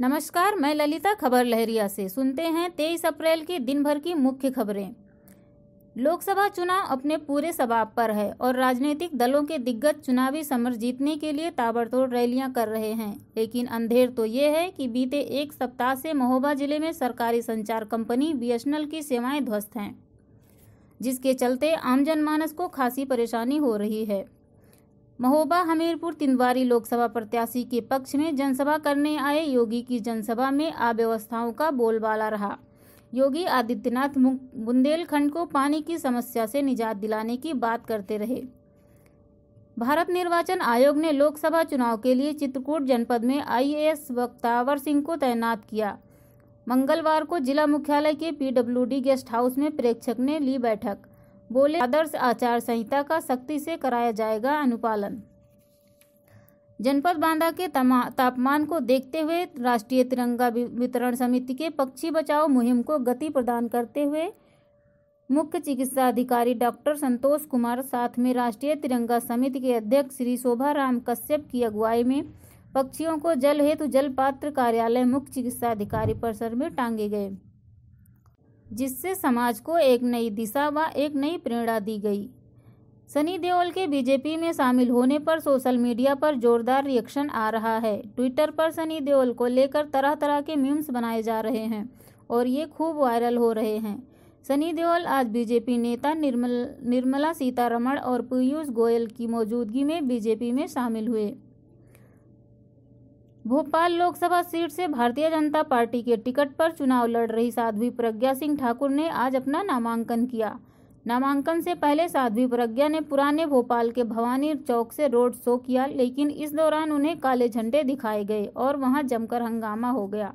नमस्कार मैं ललिता खबर लहरिया से सुनते हैं तेईस अप्रैल की दिन भर की मुख्य खबरें लोकसभा चुनाव अपने पूरे सबाब पर है और राजनीतिक दलों के दिग्गज चुनावी समर जीतने के लिए ताबड़तोड़ रैलियां कर रहे हैं लेकिन अंधेर तो ये है कि बीते एक सप्ताह से महोबा जिले में सरकारी संचार कंपनी बीएसएनएल की सेवाएं ध्वस्त हैं जिसके चलते आम जनमानस को खासी परेशानी हो रही है महोबा हमीरपुर तिंदवारी लोकसभा प्रत्याशी के पक्ष में जनसभा करने आए योगी की जनसभा में अव्यवस्थाओं का बोलबाला रहा योगी आदित्यनाथ बुंदेलखंड को पानी की समस्या से निजात दिलाने की बात करते रहे भारत निर्वाचन आयोग ने लोकसभा चुनाव के लिए चित्रकूट जनपद में आईएएस वक्तावर सिंह को तैनात किया मंगलवार को जिला मुख्यालय के पीडब्ल्यूडी गेस्ट हाउस में प्रेक्षक ने ली बैठक बोले आदर्श आचार संहिता का सख्ती से कराया जाएगा अनुपालन जनपद बांदा के तापमान को देखते हुए राष्ट्रीय तिरंगा वितरण समिति के पक्षी बचाओ मुहिम को गति प्रदान करते हुए मुख्य चिकित्सा अधिकारी डॉक्टर संतोष कुमार साथ में राष्ट्रीय तिरंगा समिति के अध्यक्ष श्री शोभा राम कश्यप की अगुवाई में पक्षियों को जल हेतु जल पात्र कार्यालय मुख्य चिकित्सा अधिकारी परिसर में टांगे गए जिससे समाज को एक नई दिशा व एक नई प्रेरणा दी गई सनी देओल के बीजेपी में शामिल होने पर सोशल मीडिया पर जोरदार रिएक्शन आ रहा है ट्विटर पर सनी देओल को लेकर तरह तरह के मीम्स बनाए जा रहे हैं और ये खूब वायरल हो रहे हैं सनी देओल आज बीजेपी नेता निर्मल निर्मला सीतारमण और पीयूष गोयल की मौजूदगी में बीजेपी में शामिल हुए भोपाल लोकसभा सीट से भारतीय जनता पार्टी के टिकट पर चुनाव लड़ रही साध्वी प्रज्ञा सिंह ठाकुर ने आज अपना नामांकन किया नामांकन से पहले साध्वी प्रज्ञा ने पुराने भोपाल के भवानी चौक से रोड शो किया लेकिन इस दौरान उन्हें काले झंडे दिखाए गए और वहां जमकर हंगामा हो गया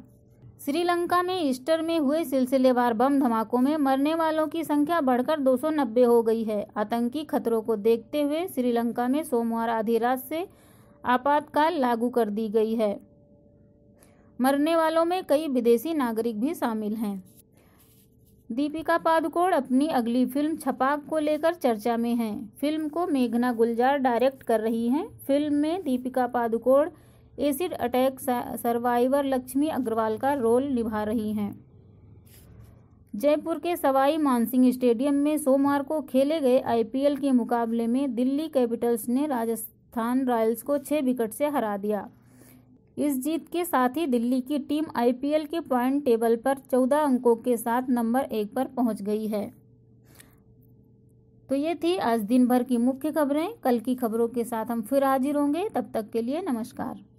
श्रीलंका में ईस्टर में हुए सिलसिलेवार बम धमाकों में मरने वालों की संख्या बढ़कर 290 हो गई है आतंकी खतरों को देखते हुए श्रीलंका में सोमवार आधी रात से आपातकाल लागू कर दी गई है मरने वालों में कई विदेशी नागरिक भी शामिल हैं दीपिका पादुकोण अपनी अगली फिल्म छपाक को लेकर चर्चा में हैं फिल्म को मेघना गुलजार डायरेक्ट कर रही हैं फिल्म में Deepika Padukone acid attack survivor Laxmi Agarwal का रोल निभा रही हैं जयपुर के सवाई मानसिंह स्टेडियम में सोमवार को खेले गए आईपीएल के मुकाबले में दिल्ली कैपिटल्स ने राजस्थान रॉयल्स को छः विकेट से हरा दिया इस जीत के साथ ही दिल्ली की टीम आईपीएल के पॉइंट टेबल पर चौदह अंकों के साथ नंबर एक पर पहुंच गई है तो ये थी आज दिन भर की मुख्य खबरें कल की खबरों के साथ हम फिर हाजिर होंगे तब तक के लिए नमस्कार